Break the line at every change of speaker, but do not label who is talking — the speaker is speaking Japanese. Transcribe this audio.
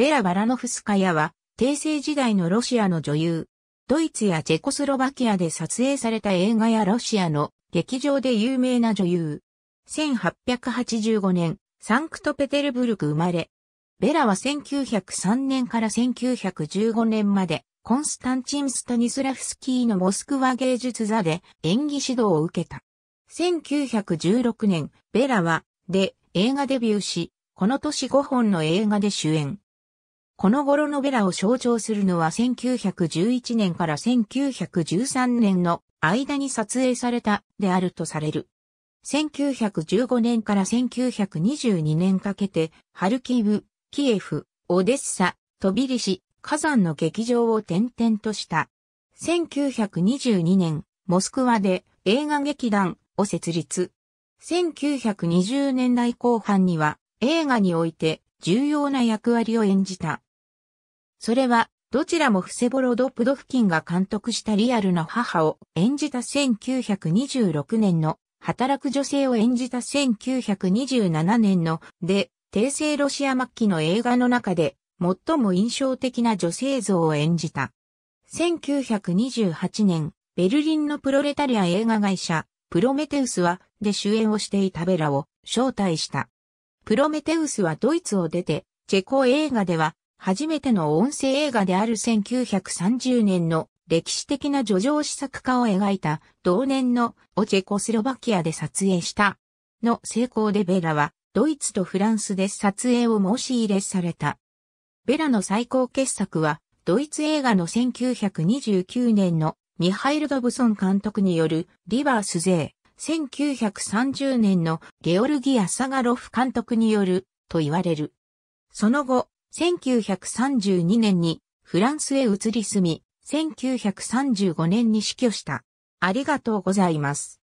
ベラ・バラノフスカヤは、帝政時代のロシアの女優。ドイツやチェコスロバキアで撮影された映画やロシアの劇場で有名な女優。1885年、サンクトペテルブルク生まれ。ベラは1903年から1915年まで、コンスタンチン・スタニスラフスキーのモスクワ芸術座で演技指導を受けた。1916年、ベラは、で、映画デビューし、この年5本の映画で主演。この頃のベラを象徴するのは1911年から1913年の間に撮影されたであるとされる。1915年から1922年かけて、ハルキーブ、キエフ、オデッサ、トビリシ、火山の劇場を転々とした。1922年、モスクワで映画劇団を設立。1920年代後半には映画において重要な役割を演じた。それは、どちらもフセボロド・プドフキンが監督したリアルな母を演じた1926年の、働く女性を演じた1927年の、で、帝政ロシア末期の映画の中で、最も印象的な女性像を演じた。1928年、ベルリンのプロレタリア映画会社、プロメテウスは、で主演をしていたベラを招待した。プロメテウスはドイツを出て、チェコ映画では初めての音声映画である1930年の歴史的な叙情詩作家を描いた同年のオチェコスロバキアで撮影したの成功でベラはドイツとフランスで撮影を申し入れされた。ベラの最高傑作はドイツ映画の1929年のミハイル・ドブソン監督によるリバース税、1930年のゲオルギア・サガロフ監督によると言われる。その後、1932年にフランスへ移り住み、1935年に死去した。ありがとうございます。